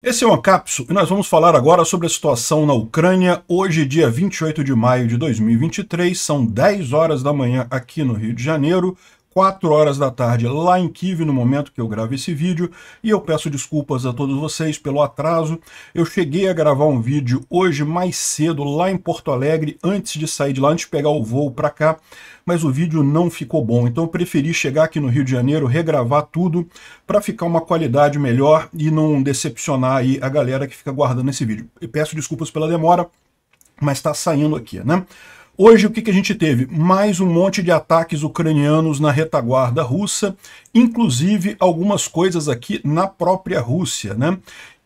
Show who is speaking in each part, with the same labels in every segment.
Speaker 1: Esse é o Ancapsu e nós vamos falar agora sobre a situação na Ucrânia. Hoje, dia 28 de maio de 2023, são 10 horas da manhã aqui no Rio de Janeiro. 4 horas da tarde lá em Kiev no momento que eu gravo esse vídeo e eu peço desculpas a todos vocês pelo atraso. Eu cheguei a gravar um vídeo hoje mais cedo lá em Porto Alegre antes de sair de lá, antes de pegar o voo para cá, mas o vídeo não ficou bom. Então eu preferi chegar aqui no Rio de Janeiro, regravar tudo para ficar uma qualidade melhor e não decepcionar aí a galera que fica guardando esse vídeo. peço desculpas pela demora, mas está saindo aqui, né? Hoje o que, que a gente teve? Mais um monte de ataques ucranianos na retaguarda russa, inclusive algumas coisas aqui na própria Rússia, né?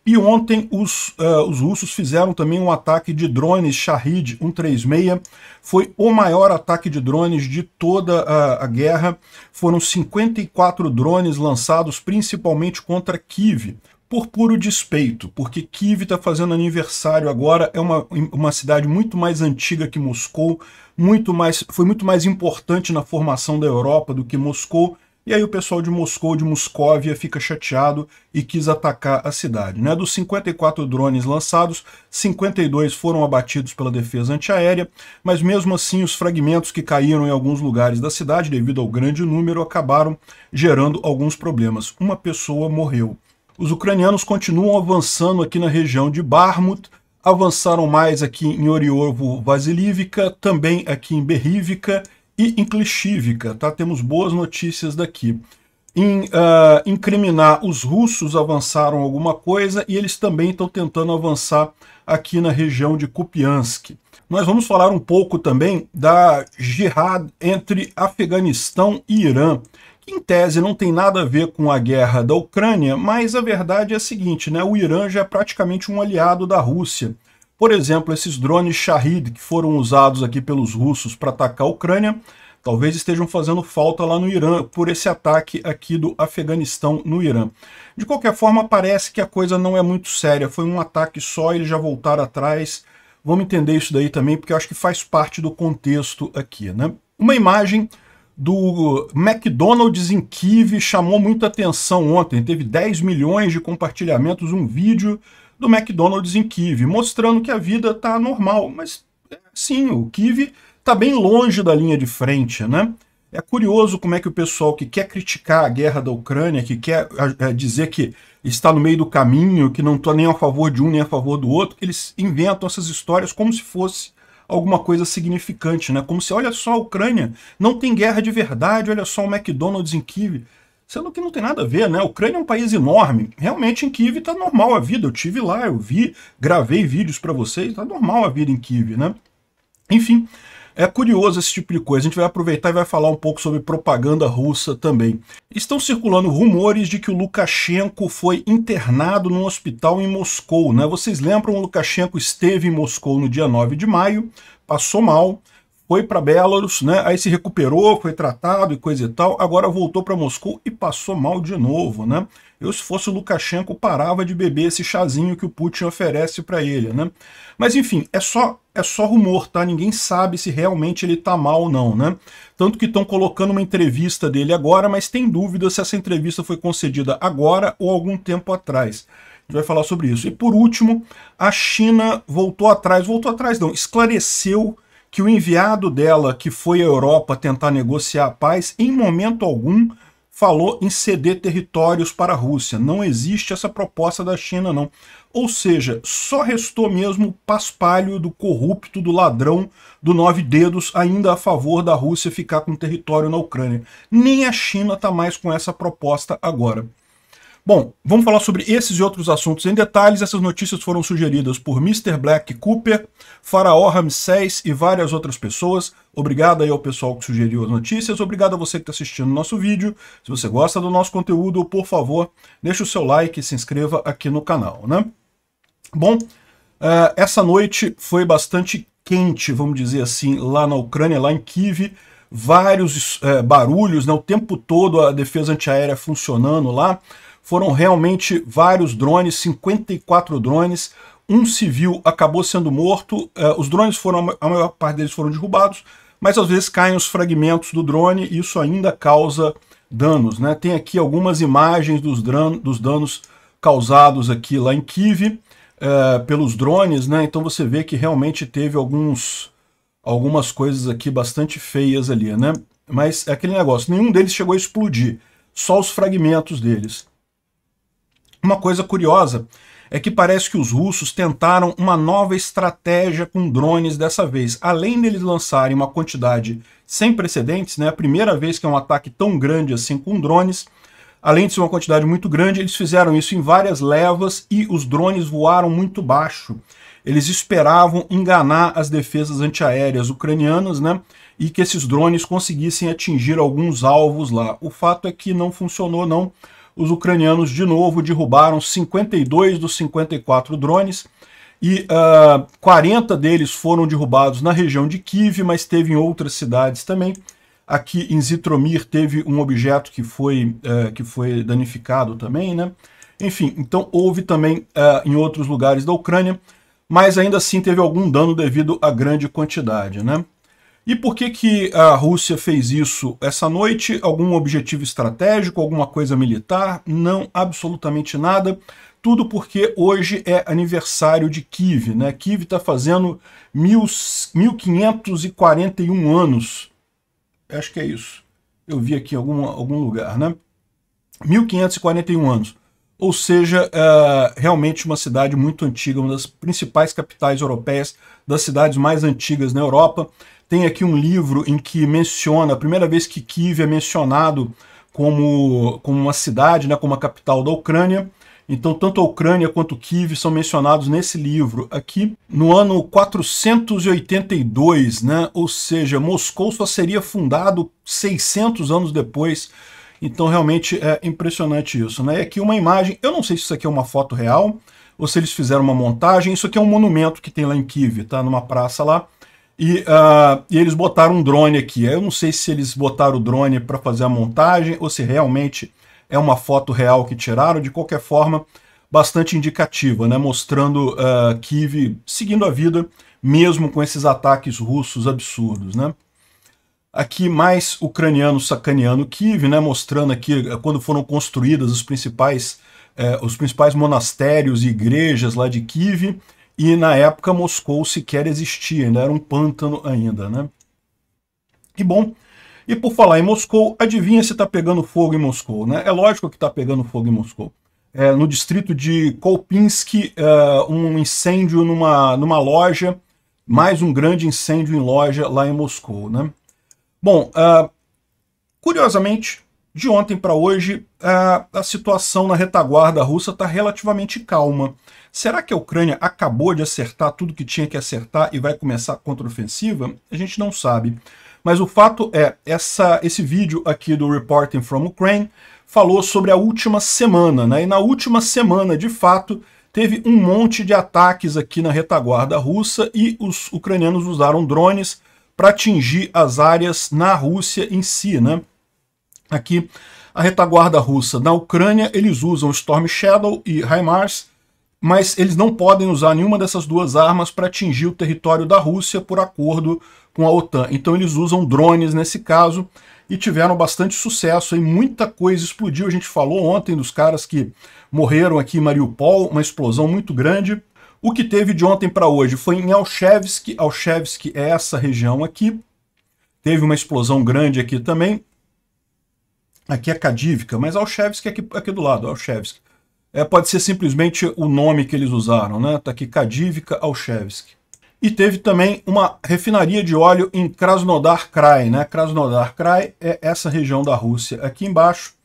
Speaker 1: E ontem os, uh, os russos fizeram também um ataque de drones Shahid 136. Foi o maior ataque de drones de toda a, a guerra. Foram 54 drones lançados principalmente contra Kiev por puro despeito, porque Kiev está fazendo aniversário agora, é uma, uma cidade muito mais antiga que Moscou, muito mais, foi muito mais importante na formação da Europa do que Moscou, e aí o pessoal de Moscou, de Moscóvia, fica chateado e quis atacar a cidade. Né? Dos 54 drones lançados, 52 foram abatidos pela defesa antiaérea, mas mesmo assim os fragmentos que caíram em alguns lugares da cidade, devido ao grande número, acabaram gerando alguns problemas. Uma pessoa morreu. Os ucranianos continuam avançando aqui na região de Barmut, avançaram mais aqui em Oriovo Vasilivka, também aqui em Berrívica, e inclexívica, tá? Temos boas notícias daqui. Em, uh, os russos avançaram alguma coisa e eles também estão tentando avançar aqui na região de Kupiansk. Nós vamos falar um pouco também da jihad entre Afeganistão e Irã, que em tese não tem nada a ver com a guerra da Ucrânia, mas a verdade é a seguinte, né? o Irã já é praticamente um aliado da Rússia. Por exemplo, esses drones Shahid que foram usados aqui pelos russos para atacar a Ucrânia, talvez estejam fazendo falta lá no Irã por esse ataque aqui do Afeganistão no Irã. De qualquer forma, parece que a coisa não é muito séria. Foi um ataque só, eles já voltaram atrás. Vamos entender isso daí também, porque eu acho que faz parte do contexto aqui, né? Uma imagem do McDonald's em Kiev chamou muita atenção ontem. Teve 10 milhões de compartilhamentos, um vídeo do McDonald's em Kiev, mostrando que a vida está normal. Mas é, sim, o Kiev está bem longe da linha de frente, né? É curioso como é que o pessoal que quer criticar a guerra da Ucrânia, que quer é, dizer que está no meio do caminho, que não está nem a favor de um nem a favor do outro, eles inventam essas histórias como se fosse alguma coisa significante, né? Como se, olha só, a Ucrânia não tem guerra de verdade, olha só o McDonald's em Kiev. Sendo que não tem nada a ver, né? A Ucrânia é um país enorme. Realmente em Kiev tá normal a vida. Eu tive lá, eu vi, gravei vídeos para vocês, tá normal a vida em Kiev, né? Enfim, é curioso esse tipo de coisa. A gente vai aproveitar e vai falar um pouco sobre propaganda russa também. Estão circulando rumores de que o Lukashenko foi internado num hospital em Moscou, né? Vocês lembram o Lukashenko esteve em Moscou no dia 9 de maio, passou mal, foi para Belarus, né? Aí se recuperou, foi tratado e coisa e tal. Agora voltou para Moscou e passou mal de novo, né? Eu, se fosse o Lukashenko, parava de beber esse chazinho que o Putin oferece para ele, né? Mas enfim, é só é só rumor, tá? Ninguém sabe se realmente ele tá mal ou não, né? Tanto que estão colocando uma entrevista dele agora, mas tem dúvida se essa entrevista foi concedida agora ou algum tempo atrás. A gente vai falar sobre isso. E por último, a China voltou atrás, voltou atrás não, esclareceu que o enviado dela, que foi à Europa tentar negociar a paz, em momento algum falou em ceder territórios para a Rússia. Não existe essa proposta da China, não. Ou seja, só restou mesmo o paspalho do corrupto, do ladrão, do nove dedos, ainda a favor da Rússia ficar com território na Ucrânia. Nem a China está mais com essa proposta agora. Bom, vamos falar sobre esses e outros assuntos em detalhes. Essas notícias foram sugeridas por Mr. Black Cooper, Faraó Ramsés e várias outras pessoas. Obrigado aí ao pessoal que sugeriu as notícias. Obrigado a você que está assistindo o nosso vídeo. Se você gosta do nosso conteúdo, por favor, deixe o seu like e se inscreva aqui no canal, né? Bom, uh, essa noite foi bastante quente, vamos dizer assim, lá na Ucrânia, lá em Kiev. Vários uh, barulhos, né? O tempo todo a defesa antiaérea funcionando lá. Foram realmente vários drones, 54 drones. Um civil acabou sendo morto. Eh, os drones foram, a maior parte deles foram derrubados, mas às vezes caem os fragmentos do drone e isso ainda causa danos. Né? Tem aqui algumas imagens dos, dos danos causados aqui lá em Kiev uh, eh, pelos drones, né? Então você vê que realmente teve alguns algumas coisas aqui bastante feias ali, né? Mas é aquele negócio, nenhum deles chegou a explodir, só os fragmentos deles. Uma coisa curiosa é que parece que os russos tentaram uma nova estratégia com drones dessa vez. Além deles lançarem uma quantidade sem precedentes, né, a primeira vez que é um ataque tão grande assim com drones, além de ser uma quantidade muito grande, eles fizeram isso em várias levas e os drones voaram muito baixo. Eles esperavam enganar as defesas antiaéreas ucranianas, né? E que esses drones conseguissem atingir alguns alvos lá. O fato é que não funcionou, não os ucranianos de novo derrubaram 52 dos 54 drones e uh, ah, 40 deles foram derrubados na região de Kiev, mas teve em outras cidades também. Aqui em Zitromir teve um objeto que foi, uh, que foi danificado também, né? Enfim, então houve também uh, em outros lugares da Ucrânia, mas ainda assim teve algum dano devido à grande quantidade, né? E por que, que a Rússia fez isso essa noite? Algum objetivo estratégico, alguma coisa militar? Não, absolutamente nada. Tudo porque hoje é aniversário de Kiev. Né? Kiev está fazendo 1541 anos. Acho que é isso. Eu vi aqui em algum, algum lugar, né? 1541 anos ou seja, é, realmente uma cidade muito antiga, uma das principais capitais europeias, das cidades mais antigas na Europa. Tem aqui um livro em que menciona, a primeira vez que Kiev é mencionado como, como uma cidade, né, como a capital da Ucrânia. Então, tanto a Ucrânia quanto Kiev são mencionados nesse livro aqui no ano 482, né? ou seja, Moscou só seria fundado 600 anos depois então, realmente é impressionante isso, né? É e aqui uma imagem, eu não sei se isso aqui é uma foto real ou se eles fizeram uma montagem. Isso aqui é um monumento que tem lá em Kiev, tá? Numa praça lá. E, uh, e eles botaram um drone aqui. Eu não sei se eles botaram o drone para fazer a montagem ou se realmente é uma foto real que tiraram. De qualquer forma, bastante indicativa, né? mostrando uh, ah, Kiev seguindo a vida, mesmo com esses ataques russos absurdos. Né? Aqui mais ucraniano sacaneando Kiev, né, mostrando aqui eh, quando foram construídas os principais, eh, os principais monastérios e igrejas lá de Kiev, e na época Moscou sequer existia, ainda era um pântano ainda, né? E bom, e por falar em Moscou, adivinha se está pegando fogo em Moscou, né? É lógico que está pegando fogo em Moscou. É, no distrito de Kolpinsk, uh, eh, um incêndio numa, numa loja, mais um grande incêndio em loja lá em Moscou, né? Bom, uh, curiosamente, de ontem para hoje, uh, a situação na retaguarda russa está relativamente calma. Será que a Ucrânia acabou de acertar tudo que tinha que acertar e vai começar a contraofensiva? A gente não sabe. Mas o fato é, essa, esse vídeo aqui do Reporting from Ukraine falou sobre a última semana, né? E na última semana, de fato, teve um monte de ataques aqui na retaguarda russa e os ucranianos usaram drones para atingir as áreas na Rússia em si, né? Aqui, a retaguarda russa na Ucrânia, eles usam Storm Shadow e HIMARS, mas eles não podem usar nenhuma dessas duas armas para atingir o território da Rússia por acordo com a OTAN. Então eles usam drones nesse caso e tiveram bastante sucesso. E muita coisa explodiu. A gente falou ontem dos caras que morreram aqui em Mariupol, uma explosão muito grande. O que teve de ontem para hoje foi em Alchevsk. Alchevsk é essa região aqui. Teve uma explosão grande aqui também. Aqui é Kadivka, mas Alchevsk é aqui, aqui do lado, Alchevsk. É, pode ser simplesmente o nome que eles usaram, né? Tá aqui Kadivka, Alchevsk. E teve também uma refinaria de óleo em Krasnodar Krai, né? Krasnodar Krai é essa região da Rússia aqui embaixo.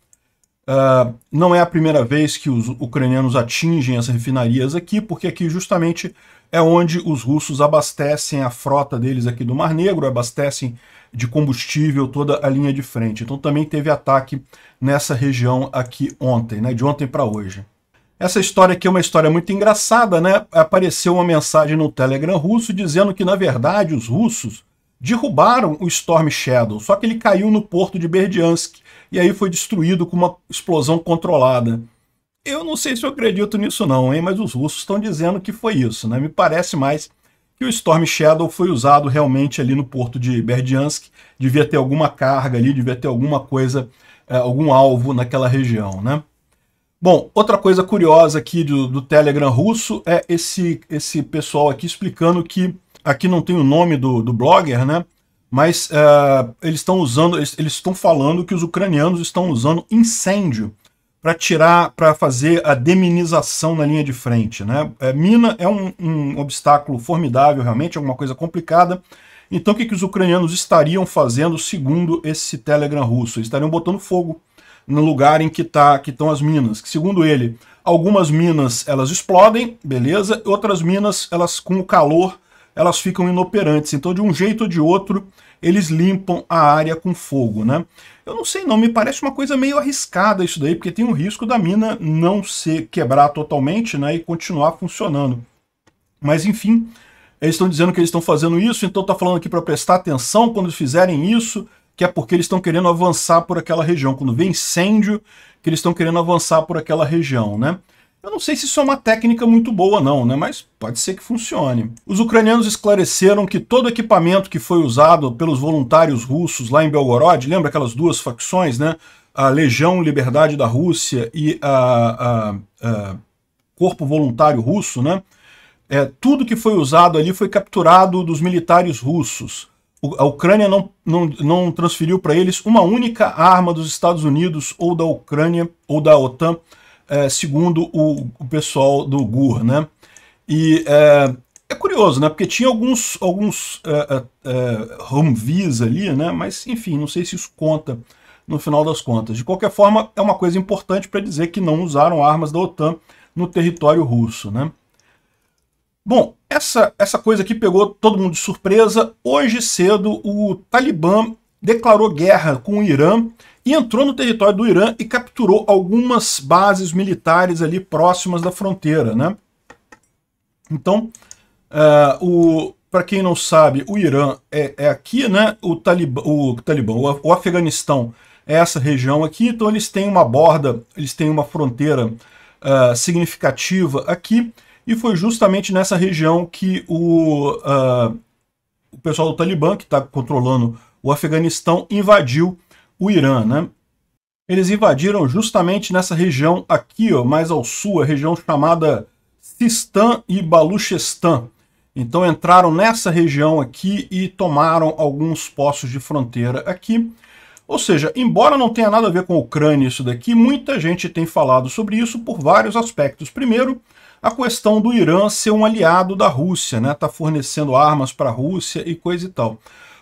Speaker 1: Uh, não é a primeira vez que os ucranianos atingem as refinarias aqui, porque aqui justamente é onde os russos abastecem a frota deles aqui do Mar Negro, abastecem de combustível toda a linha de frente. Então também teve ataque nessa região aqui ontem, né, de ontem para hoje. Essa história aqui é uma história muito engraçada, né? Apareceu uma mensagem no Telegram russo dizendo que, na verdade, os russos derrubaram o Storm Shadow, só que ele caiu no porto de Berdiansk e aí foi destruído com uma explosão controlada. Eu não sei se eu acredito nisso não, hein? mas os russos estão dizendo que foi isso. Né? Me parece mais que o Storm Shadow foi usado realmente ali no porto de Berdiansk, devia ter alguma carga ali, devia ter alguma coisa, é, algum alvo naquela região. Né? Bom, outra coisa curiosa aqui do, do Telegram russo é esse, esse pessoal aqui explicando que aqui não tem o nome do, do blogger, né? Mas é, eles estão usando, eles estão falando que os ucranianos estão usando incêndio para tirar, para fazer a deminização na linha de frente, né? É, mina é um, um, obstáculo formidável, realmente, alguma é coisa complicada. Então, o que, que os ucranianos estariam fazendo, segundo esse Telegram russo? Eles estariam botando fogo no lugar em que tá, estão as minas. Que, segundo ele, algumas minas elas explodem, beleza? Outras minas elas com o calor elas ficam inoperantes. Então, de um jeito ou de outro, eles limpam a área com fogo, né? Eu não sei não, me parece uma coisa meio arriscada isso daí, porque tem o um risco da mina não se quebrar totalmente, né, e continuar funcionando. Mas enfim, eles estão dizendo que eles estão fazendo isso, então está falando aqui para prestar atenção quando fizerem isso, que é porque eles estão querendo avançar por aquela região, quando vê incêndio, que eles estão querendo avançar por aquela região, né? Eu não sei se isso é uma técnica muito boa não, né? mas pode ser que funcione. Os ucranianos esclareceram que todo o equipamento que foi usado pelos voluntários russos lá em Belgorod, lembra aquelas duas facções, né? a Legião Liberdade da Rússia e a, a, a Corpo Voluntário Russo, né? É, tudo que foi usado ali foi capturado dos militares russos. a Ucrânia não, não, não transferiu para eles uma única arma dos Estados Unidos ou da Ucrânia ou da OTAN é, segundo o, o, pessoal do GUR, né? E é, é, curioso, né? Porque tinha alguns, alguns é, é, é ali, né? Mas, enfim, não sei se isso conta no final das contas. De qualquer forma, é uma coisa importante para dizer que não usaram armas da OTAN no território russo, né? Bom, essa, essa coisa aqui pegou todo mundo de surpresa. Hoje cedo, o Talibã declarou guerra com o Irã e entrou no território do Irã e capturou algumas bases militares ali próximas da fronteira, né? Então, uh, o para quem não sabe, o Irã é, é aqui, né? O Talibã, o, Talibã o, o Afeganistão é essa região aqui, então eles têm uma borda, eles têm uma fronteira uh, significativa aqui, e foi justamente nessa região que o, uh, o pessoal do Talibã, que está controlando o Afeganistão, invadiu o Irã, né? Eles invadiram justamente nessa região aqui, ó, mais ao sul, a região chamada Sistan e Baluchestan. Então entraram nessa região aqui e tomaram alguns postos de fronteira aqui. Ou seja, embora não tenha nada a ver com a Ucrânia isso daqui, muita gente tem falado sobre isso por vários aspectos. Primeiro, a questão do Irã ser um aliado da Rússia, né? Tá fornecendo armas para a Rússia e coisa e tal.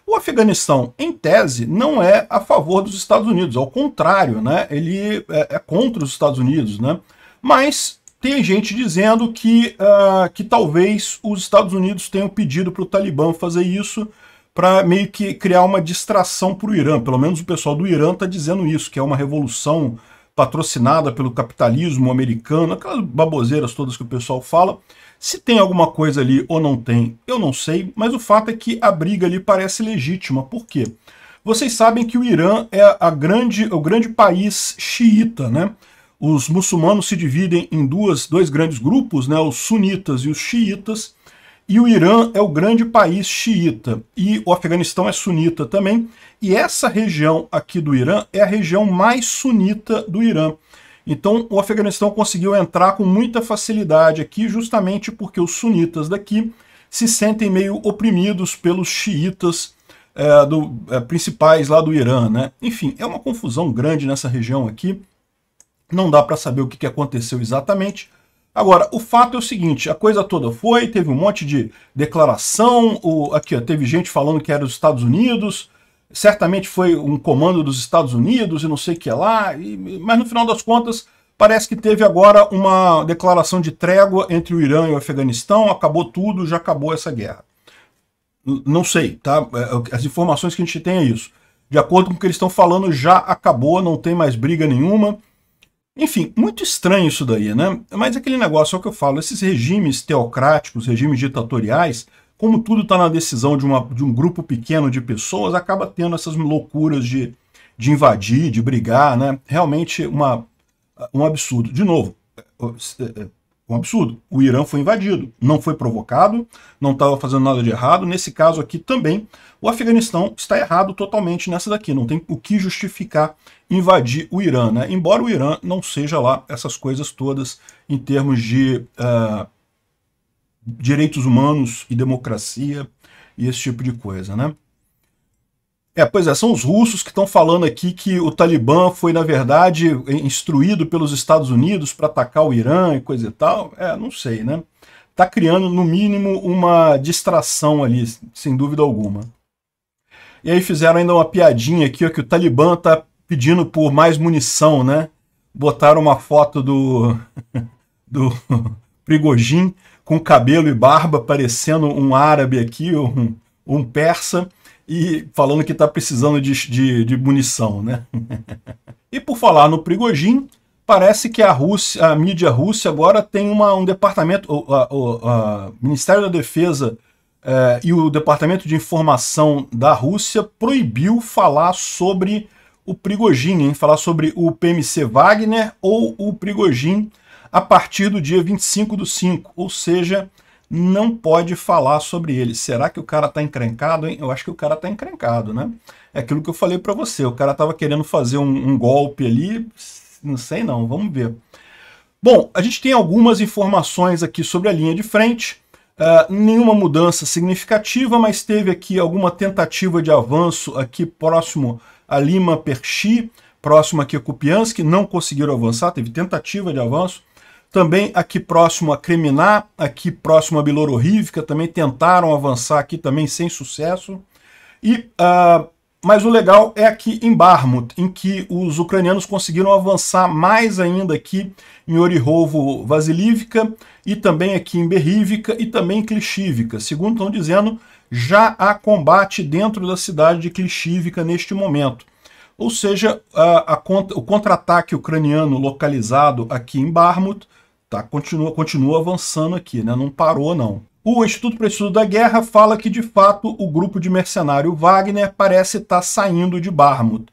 Speaker 1: O Afeganistão, em tese, não é a favor dos Estados Unidos, ao contrário, né? ele é, é contra os Estados Unidos. Né? Mas tem gente dizendo que, uh, que talvez os Estados Unidos tenham pedido para o Talibã fazer isso para meio que criar uma distração para o Irã. Pelo menos o pessoal do Irã está dizendo isso, que é uma revolução patrocinada pelo capitalismo americano, aquelas baboseiras todas que o pessoal fala. Se tem alguma coisa ali ou não tem, eu não sei, mas o fato é que a briga ali parece legítima. Por quê? Vocês sabem que o Irã é a grande, o grande país xiita, né? Os muçulmanos se dividem em duas, dois grandes grupos, né? os sunitas e os xiitas, e o Irã é o grande país xiita, e o Afeganistão é sunita também, e essa região aqui do Irã é a região mais sunita do Irã. Então o Afeganistão conseguiu entrar com muita facilidade aqui, justamente porque os sunitas daqui se sentem meio oprimidos pelos xiitas é, do, é, principais lá do Irã. Né? Enfim, é uma confusão grande nessa região aqui. Não dá para saber o que, que aconteceu exatamente, Agora, o fato é o seguinte, a coisa toda foi, teve um monte de declaração, o, aqui ó, teve gente falando que era os Estados Unidos, certamente foi um comando dos Estados Unidos e não sei o que lá, e, mas no final das contas parece que teve agora uma declaração de trégua entre o Irã e o Afeganistão, acabou tudo, já acabou essa guerra. Não sei, tá? É, é as informações que a gente tem é isso. De acordo com o que eles estão falando, já acabou, não tem mais briga nenhuma. Enfim, muito estranho isso daí, né? Mas aquele negócio é o que eu falo, esses regimes teocráticos, regimes ditatoriais, como tudo está na decisão de, uma, de um grupo pequeno de pessoas, acaba tendo essas loucuras de, de invadir, de brigar, né? Realmente uma, um absurdo. De novo, é, é, é, um absurdo. O Irã foi invadido, não foi provocado, não estava fazendo nada de errado. Nesse caso aqui também, o Afeganistão está errado totalmente nessa daqui. Não tem o que justificar invadir o Irã, né? Embora o Irã não seja lá essas coisas todas em termos de... Uh, direitos humanos e democracia e esse tipo de coisa, né? É, pois é, são os russos que estão falando aqui que o Talibã foi, na verdade, instruído pelos Estados Unidos para atacar o Irã e coisa e tal. É, não sei, né? Tá criando, no mínimo, uma distração ali, sem dúvida alguma. E aí fizeram ainda uma piadinha aqui, ó, que o Talibã tá pedindo por mais munição, né? Botaram uma foto do, do Prigojin com cabelo e barba, parecendo um árabe aqui, um, um persa, e falando que está precisando de, de, de, munição, né? e por falar no Prigojin, parece que a Rússia, a mídia russa agora tem uma, um departamento, o, o, Ministério da Defesa eh, e o Departamento de Informação da Rússia proibiu falar sobre o Prigojin, falar sobre o PMC Wagner ou o Prigojin, a partir do dia 25 do 5, ou seja, não pode falar sobre ele. Será que o cara está encrencado? Hein? Eu acho que o cara está encrencado, né? É aquilo que eu falei para você, o cara estava querendo fazer um, um golpe ali, não sei não, vamos ver. Bom, a gente tem algumas informações aqui sobre a linha de frente, Uh, nenhuma mudança significativa, mas teve aqui alguma tentativa de avanço aqui próximo a Lima Perchi, próximo aqui a Kupiansk, não conseguiram avançar, teve tentativa de avanço. Também aqui próximo a Creminá, aqui próximo a Bilorurívica, também tentaram avançar aqui também sem sucesso. E, uh, mas o legal é aqui em Barmut, em que os ucranianos conseguiram avançar mais ainda aqui em Orihovo Vasilívica e também aqui em Berivka e também em Klishivka. Segundo estão dizendo, já há combate dentro da cidade de Klishivka neste momento. Ou seja, a, a o contra-ataque ucraniano localizado aqui em Barmut tá, continua, continua avançando aqui, né? não parou não. O Instituto para o Estudo da Guerra fala que, de fato, o grupo de mercenário Wagner parece estar tá saindo de Barmut.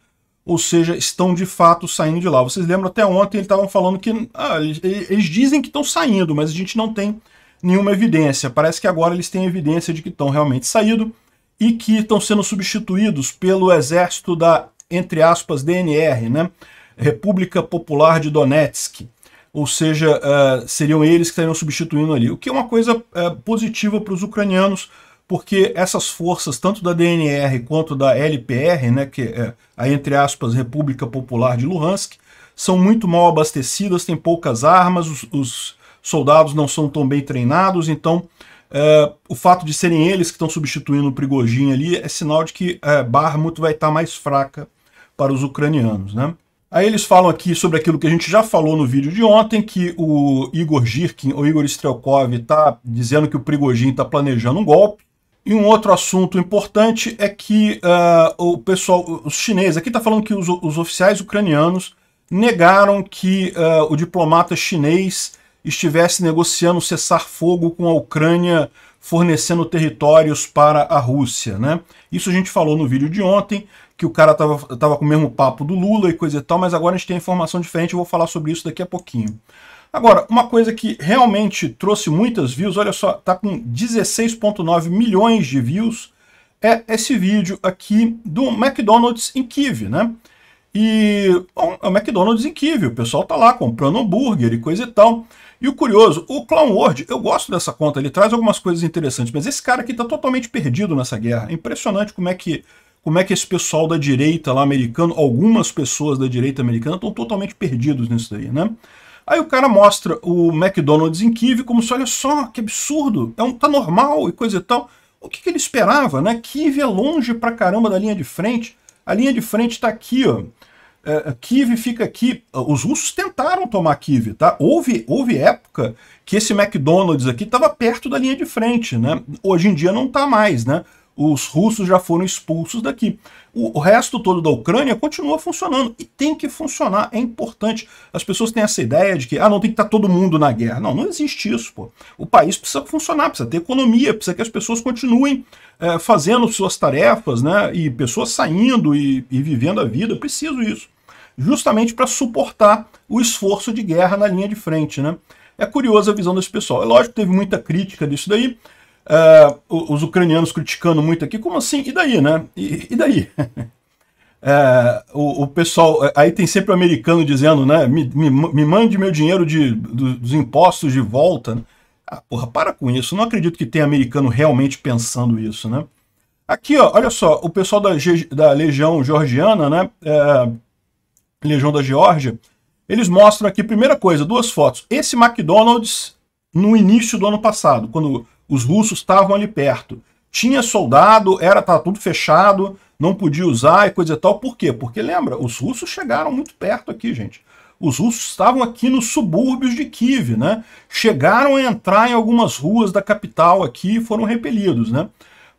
Speaker 1: Ou seja, estão de fato saindo de lá. Vocês lembram até ontem eles estavam falando que. Ah, eles dizem que estão saindo, mas a gente não tem nenhuma evidência. Parece que agora eles têm evidência de que estão realmente saído e que estão sendo substituídos pelo exército da entre aspas, DNR, né? República Popular de Donetsk. Ou seja, uh, seriam eles que estariam substituindo ali. O que é uma coisa uh, positiva para os ucranianos, porque essas forças, tanto da DNR quanto da LPR, né, que é a, entre aspas, República Popular de Luhansk, são muito mal abastecidas, têm poucas armas, os, os soldados não são tão bem treinados, então uh, o fato de serem eles que estão substituindo o Prigogine ali é sinal de que uh, Barmut vai estar tá mais fraca para os ucranianos. Né? Aí eles falam aqui sobre aquilo que a gente já falou no vídeo de ontem, que o Igor Girkin, ou Igor Strelkov, está dizendo que o Prigogine está planejando um golpe. E um outro assunto importante é que uh, o pessoal, os chineses, aqui está falando que os, os, oficiais ucranianos negaram que uh, o diplomata chinês estivesse negociando cessar fogo com a Ucrânia, fornecendo territórios para a Rússia. Né? Isso a gente falou no vídeo de ontem que o cara tava, tava com o mesmo papo do Lula e coisa e tal, mas agora a gente tem informação diferente, eu vou falar sobre isso daqui a pouquinho. Agora, uma coisa que realmente trouxe muitas views, olha só, tá com 16.9 milhões de views, é esse vídeo aqui do McDonald's em Kiev, né? E bom, é o McDonald's em Kiev, o pessoal tá lá comprando hambúrguer e coisa e tal. E o curioso, o Clown World, eu gosto dessa conta, ele traz algumas coisas interessantes, mas esse cara aqui tá totalmente perdido nessa guerra. É impressionante como é que como é que esse pessoal da direita lá americano, algumas pessoas da direita americana estão totalmente perdidos nisso daí, né? Aí o cara mostra o McDonald's em Kiev como se, olha só, que absurdo, é um, tá normal e coisa e tal. O que, que ele esperava, né? Kiev é longe pra caramba da linha de frente. A linha de frente tá aqui, ó. É, Kiev fica aqui. Os russos tentaram tomar Kiev, tá? Houve, houve época que esse McDonald's aqui estava perto da linha de frente, né? Hoje em dia não tá mais, né? os russos já foram expulsos daqui. O resto todo da Ucrânia continua funcionando e tem que funcionar, é importante. As pessoas têm essa ideia de que ah, não tem que estar tá todo mundo na guerra. Não, não existe isso, pô. O país precisa funcionar, precisa ter economia, precisa que as pessoas continuem é, fazendo suas tarefas, né? E pessoas saindo e, e vivendo a vida, preciso isso. Justamente para suportar o esforço de guerra na linha de frente, né? É curiosa a visão desse pessoal. É lógico que teve muita crítica disso daí, Uh, os ucranianos criticando muito aqui, como assim? E daí, né? E, e daí? É, o, o, pessoal, aí tem sempre o americano dizendo, né? Me, me, me mande meu dinheiro de, do, dos impostos de volta. Ah, porra, para com isso. Não acredito que tenha americano realmente pensando isso, né? Aqui, ó, olha só, o pessoal da, da Legião Georgiana, né? É, Legião da Geórgia, eles mostram aqui, primeira coisa, duas fotos. Esse McDonald's no início do ano passado, quando os russos estavam ali perto. Tinha soldado, era tá tudo fechado, não podia usar e coisa e tal. Por quê? Porque lembra, os russos chegaram muito perto aqui, gente. Os russos estavam aqui nos subúrbios de Kiev, né? Chegaram a entrar em algumas ruas da capital aqui e foram repelidos, né?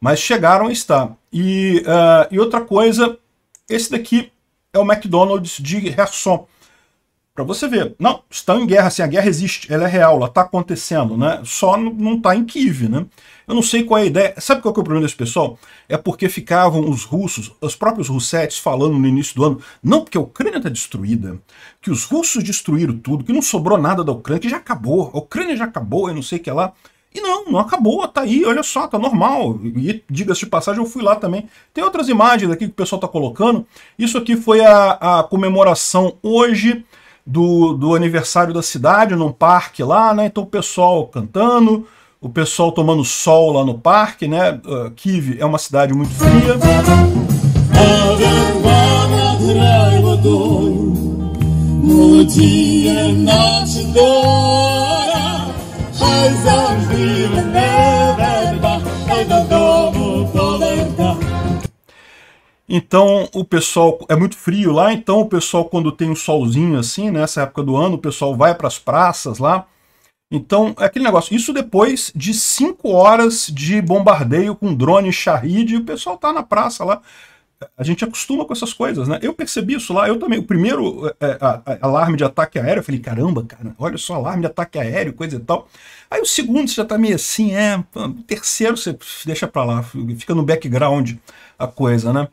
Speaker 1: Mas chegaram a estar. E, uh, e outra coisa, esse daqui é o McDonald's de Herson para você ver. Não, estão em guerra, assim, a guerra existe, ela é real, ela está acontecendo, né? Só não está em Kiev, né? Eu não sei qual é a ideia. Sabe qual é o problema desse pessoal? É porque ficavam os russos, os próprios russetes, falando no início do ano, não, porque a Ucrânia está destruída, que os russos destruíram tudo, que não sobrou nada da Ucrânia, que já acabou, a Ucrânia já acabou, eu não sei o que lá. E não, não acabou, tá aí, olha só, tá normal. E diga-se de passagem, eu fui lá também. Tem outras imagens aqui que o pessoal tá colocando. Isso aqui foi a, a comemoração hoje do, do aniversário da cidade, num parque lá, né? Então o pessoal cantando, o pessoal tomando sol lá no parque, né? Uh, Kiev é uma cidade muito fria. Então o pessoal é muito frio lá, então o pessoal quando tem um solzinho assim, nessa né, época do ano, o pessoal vai para as praças lá. Então é aquele negócio. Isso depois de cinco horas de bombardeio com drone Shahid, o pessoal tá na praça lá. A gente acostuma com essas coisas, né? Eu percebi isso lá, eu também. O primeiro é, é, a, a, alarme de ataque aéreo, eu falei, caramba, cara, olha só, alarme de ataque aéreo, coisa e tal. Aí o segundo você já tá meio assim, é. O terceiro você deixa pra lá, fica no background a coisa, né?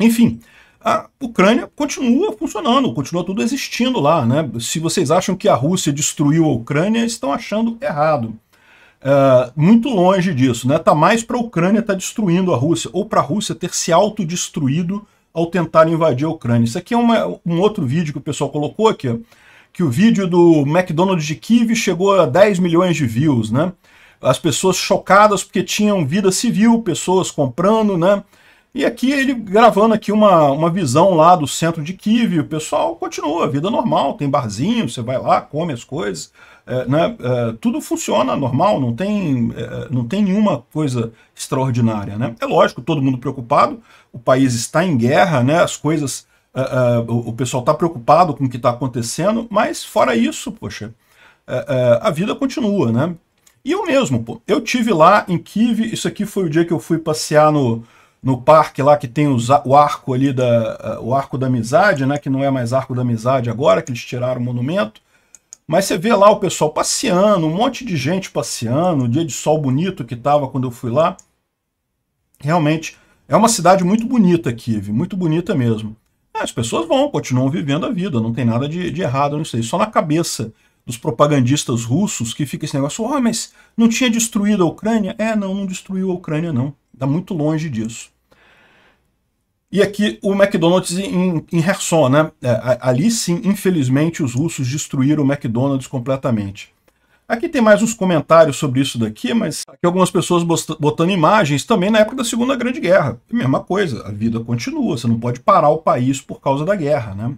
Speaker 1: Enfim, a Ucrânia continua funcionando, continua tudo existindo lá. Né? Se vocês acham que a Rússia destruiu a Ucrânia, estão achando errado. É, muito longe disso, né? Tá mais para a Ucrânia estar tá destruindo a Rússia, ou para a Rússia ter se autodestruído ao tentar invadir a Ucrânia. Isso aqui é uma, um outro vídeo que o pessoal colocou aqui, que o vídeo do McDonald's de Kiev chegou a 10 milhões de views, né? As pessoas chocadas porque tinham vida civil, pessoas comprando, né? E aqui ele gravando aqui uma, uma visão lá do centro de Kiev, o pessoal continua, vida é normal, tem barzinho, você vai lá, come as coisas, é, né, é, tudo funciona normal, não tem, é, não tem nenhuma coisa extraordinária. Né? É lógico, todo mundo preocupado, o país está em guerra, né, as coisas, é, é, o, o pessoal está preocupado com o que está acontecendo, mas fora isso, poxa, a vida continua, né? E eu mesmo, pô, eu tive lá em Kiev, isso aqui foi o dia que eu fui passear no no parque lá que tem os, o arco ali da o arco da amizade, né, que não é mais arco da amizade agora, que eles tiraram o monumento. Mas você vê lá o pessoal passeando, um monte de gente passeando, um dia de sol bonito que tava quando eu fui lá. Realmente é uma cidade muito bonita, Kiev, muito bonita mesmo. É, as pessoas vão, continuam vivendo a vida, não tem nada de, de errado nisso aí. Só na cabeça dos propagandistas russos que fica esse negócio, oh, mas não tinha destruído a Ucrânia? É, não, não destruiu a Ucrânia, não. Está muito longe disso. E aqui o McDonald's em, em Herson, né? É, ali sim, infelizmente, os russos destruíram o McDonald's completamente. Aqui tem mais uns comentários sobre isso daqui, mas aqui algumas pessoas botando imagens também na época da Segunda Grande Guerra. Mesma coisa, a vida continua, você não pode parar o país por causa da guerra, né?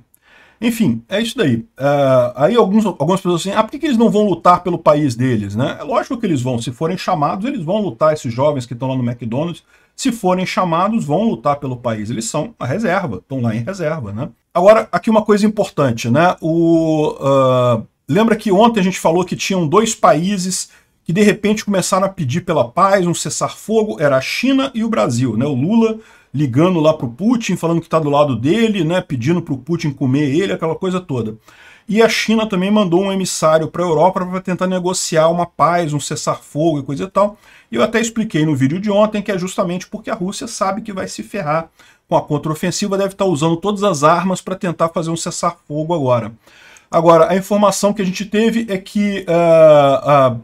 Speaker 1: Enfim, é isso daí. Uh, aí alguns, algumas pessoas assim, ah, por que, que, eles não vão lutar pelo país deles, né? É lógico que eles vão, se forem chamados, eles vão lutar, esses jovens que estão lá no McDonald's, se forem chamados, vão lutar pelo país. Eles são a reserva, estão lá em reserva, né? Agora, aqui uma coisa importante, né? O, uh, lembra que ontem a gente falou que tinham dois países que de repente começaram a pedir pela paz, um cessar-fogo, era a China e o Brasil. Né? O Lula ligando lá para o Putin, falando que está do lado dele, né? pedindo para o Putin comer ele, aquela coisa toda. E a China também mandou um emissário para a Europa para tentar negociar uma paz, um cessar-fogo e coisa e tal. E eu até expliquei no vídeo de ontem que é justamente porque a Rússia sabe que vai se ferrar com a contraofensiva, deve estar tá usando todas as armas para tentar fazer um cessar-fogo agora. Agora, a informação que a gente teve é que uh,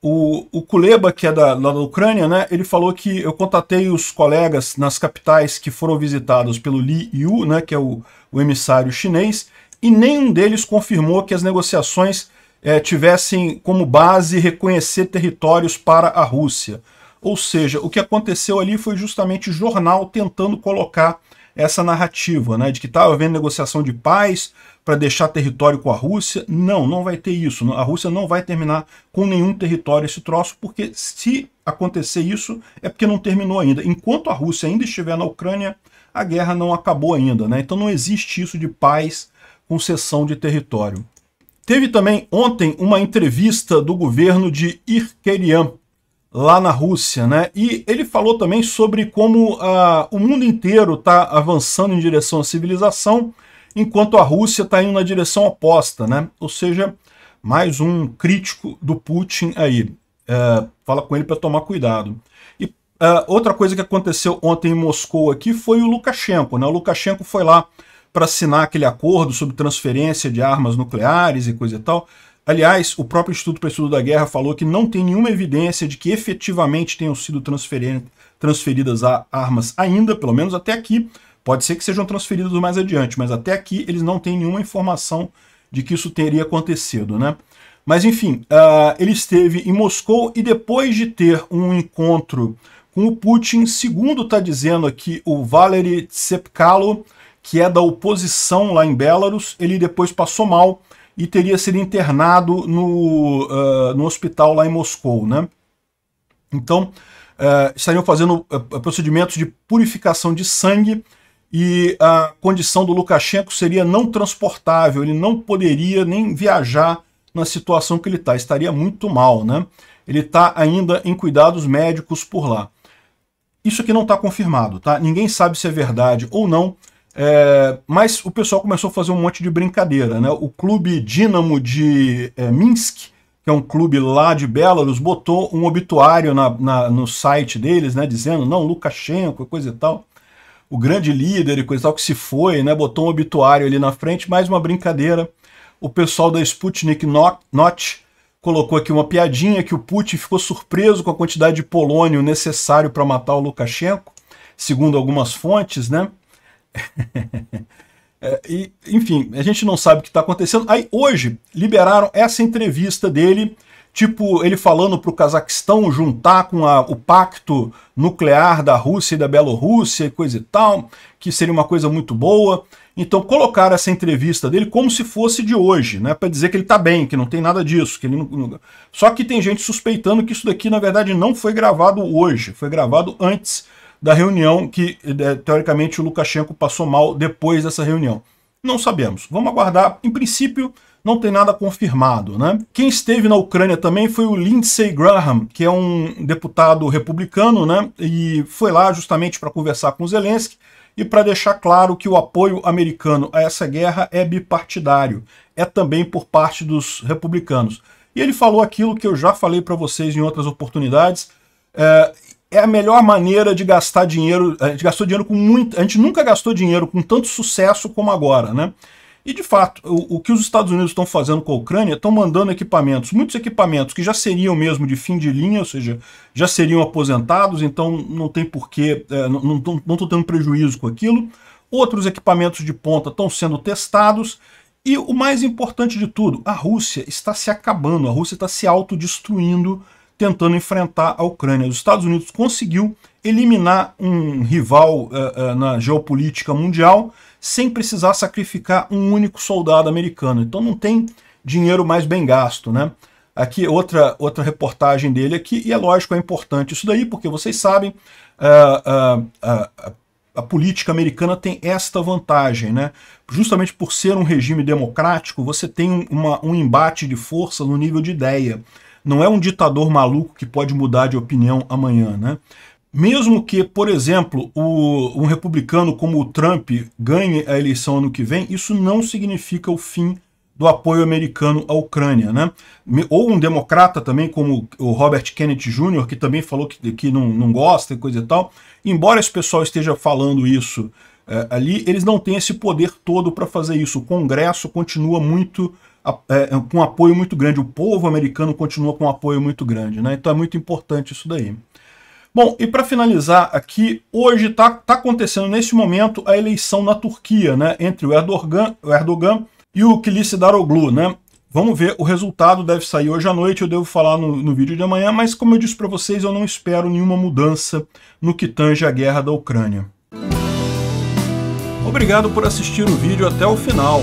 Speaker 1: o, o Kuleba, que é da, da Ucrânia, né, ele falou que eu contatei os colegas nas capitais que foram visitados pelo Li Yu, né, que é o, o emissário chinês, e nenhum deles confirmou que as negociações é, tivessem como base reconhecer territórios para a Rússia. Ou seja, o que aconteceu ali foi justamente o jornal tentando colocar essa narrativa, né, de que estava tá havendo negociação de paz para deixar território com a Rússia. Não, não vai ter isso. A Rússia não vai terminar com nenhum território esse troço, porque se acontecer isso, é porque não terminou ainda. Enquanto a Rússia ainda estiver na Ucrânia, a guerra não acabou ainda. Né? Então não existe isso de paz com cessão de território. Teve também ontem uma entrevista do governo de Irkerian, lá na Rússia, né? E ele falou também sobre como uh, o mundo inteiro está avançando em direção à civilização, enquanto a Rússia está indo na direção oposta, né? Ou seja, mais um crítico do Putin aí. Uh, fala com ele para tomar cuidado. E uh, outra coisa que aconteceu ontem em Moscou aqui foi o Lukashenko, né? O Lukashenko foi lá para assinar aquele acordo sobre transferência de armas nucleares e coisa e tal. Aliás, o próprio Instituto para Estudo da Guerra falou que não tem nenhuma evidência de que efetivamente tenham sido transferidas armas ainda, pelo menos até aqui. Pode ser que sejam transferidas mais adiante, mas até aqui eles não têm nenhuma informação de que isso teria acontecido, né? Mas enfim, uh, ele esteve em Moscou e depois de ter um encontro com o Putin, segundo está dizendo aqui o Valery Tsepkalo, que é da oposição lá em Belarus, ele depois passou mal e teria sido internado no, uh, no hospital lá em Moscou. Né? Então, uh, estariam fazendo uh, procedimentos de purificação de sangue e a condição do Lukashenko seria não transportável, ele não poderia nem viajar na situação que ele está, estaria muito mal. Né? Ele está ainda em cuidados médicos por lá. Isso aqui não está confirmado, tá? Ninguém sabe se é verdade ou não, é, mas o pessoal começou a fazer um monte de brincadeira. Né? O clube Dinamo de é, Minsk, que é um clube lá de Belarus, botou um obituário na, na, no site deles, né? dizendo, não, Lukashenko, coisa e tal. O grande líder e coisa e tal que se foi, né? botou um obituário ali na frente, mais uma brincadeira. O pessoal da Sputnik Notch colocou aqui uma piadinha que o Putin ficou surpreso com a quantidade de polônio necessário para matar o Lukashenko, segundo algumas fontes, né? É, e, enfim, a gente não sabe o que está acontecendo. Aí hoje liberaram essa entrevista dele, tipo ele falando para o Cazaquistão juntar com a, o pacto nuclear da Rússia e da Bielorrússia e coisa e tal, que seria uma coisa muito boa. Então colocaram essa entrevista dele como se fosse de hoje, né? Para dizer que ele está bem, que não tem nada disso, que ele não... Só que tem gente suspeitando que isso daqui, na verdade, não foi gravado hoje, foi gravado antes da reunião que, eh, teoricamente, o Lukashenko passou mal depois dessa reunião. Não sabemos. Vamos aguardar. Em princípio, não tem nada confirmado. Né? Quem esteve na Ucrânia também foi o Lindsey Graham, que é um deputado republicano, né? e foi lá justamente para conversar com Zelensky e para deixar claro que o apoio americano a essa guerra é bipartidário, é também por parte dos republicanos. E ele falou aquilo que eu já falei para vocês em outras oportunidades, é, é a melhor maneira de gastar dinheiro. A gente gastou dinheiro com muito. A gente nunca gastou dinheiro com tanto sucesso como agora, né? E de fato, o, o que os Estados Unidos estão fazendo com a Ucrânia, estão mandando equipamentos, muitos equipamentos que já seriam mesmo de fim de linha, ou seja, já seriam aposentados, então não tem porquê, é, não estou tendo prejuízo com aquilo. Outros equipamentos de ponta estão sendo testados. E o mais importante de tudo, a Rússia está se acabando, a Rússia está se autodestruindo destruindo tentando enfrentar a Ucrânia. Os Estados Unidos conseguiu eliminar um rival uh, uh, na geopolítica mundial sem precisar sacrificar um único soldado americano. Então não tem dinheiro mais bem gasto, né? Aqui outra, outra reportagem dele aqui, e é lógico, é importante isso daí, porque vocês sabem, uh, a política americana tem esta vantagem, né? Justamente por ser um regime democrático, você tem uma, um embate de força no nível de ideia não é um ditador maluco que pode mudar de opinião amanhã, né? Mesmo que, por exemplo, o, um republicano como o Trump ganhe a eleição ano que vem, isso não significa o fim do apoio americano à Ucrânia, né? Ou um democrata também, como o Robert Kennedy Jr., que também falou que, que não, não gosta e coisa e tal. Embora esse pessoal esteja falando isso é, ali, eles não têm esse poder todo para fazer isso. O Congresso continua muito é, é, com um apoio muito grande. O povo americano continua com um apoio muito grande, né? Então é muito importante isso daí. Bom, e para finalizar aqui, hoje está tá acontecendo nesse momento a eleição na Turquia, né? Entre o Erdogan, o Erdogan e o Kilise Daroglu, né? Vamos ver, o resultado deve sair hoje à noite, eu devo falar no, no vídeo de amanhã, mas como eu disse para vocês, eu não espero nenhuma mudança no que tange a guerra da Ucrânia. Obrigado por assistir o vídeo até o final.